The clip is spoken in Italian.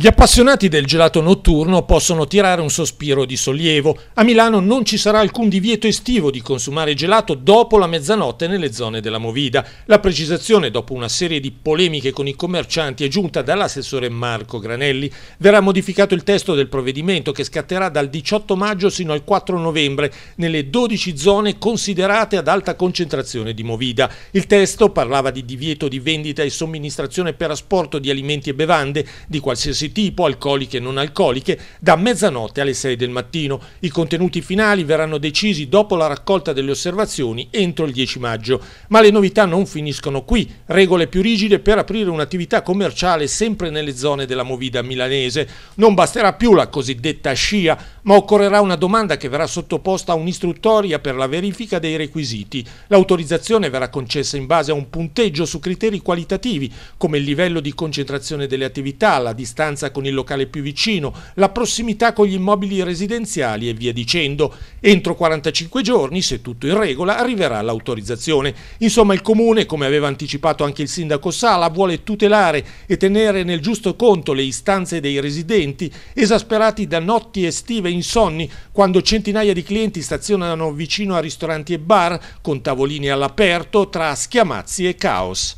Gli appassionati del gelato notturno possono tirare un sospiro di sollievo. A Milano non ci sarà alcun divieto estivo di consumare gelato dopo la mezzanotte nelle zone della Movida. La precisazione, dopo una serie di polemiche con i commercianti, è giunta dall'assessore Marco Granelli. Verrà modificato il testo del provvedimento che scatterà dal 18 maggio sino al 4 novembre nelle 12 zone considerate ad alta concentrazione di Movida. Il testo parlava di divieto di vendita e somministrazione per asporto di alimenti e bevande di qualsiasi dosi tipo alcoliche e non alcoliche da mezzanotte alle 6 del mattino. I contenuti finali verranno decisi dopo la raccolta delle osservazioni entro il 10 maggio. Ma le novità non finiscono qui. Regole più rigide per aprire un'attività commerciale sempre nelle zone della movida milanese. Non basterà più la cosiddetta scia, ma occorrerà una domanda che verrà sottoposta a un'istruttoria per la verifica dei requisiti. L'autorizzazione verrà concessa in base a un punteggio su criteri qualitativi, come il livello di concentrazione delle attività, la distanza vicinanza con il locale più vicino, la prossimità con gli immobili residenziali e via dicendo. Entro 45 giorni, se tutto in regola, arriverà l'autorizzazione. Insomma, il Comune, come aveva anticipato anche il Sindaco Sala, vuole tutelare e tenere nel giusto conto le istanze dei residenti, esasperati da notti estive insonni, quando centinaia di clienti stazionano vicino a ristoranti e bar, con tavolini all'aperto, tra schiamazzi e caos.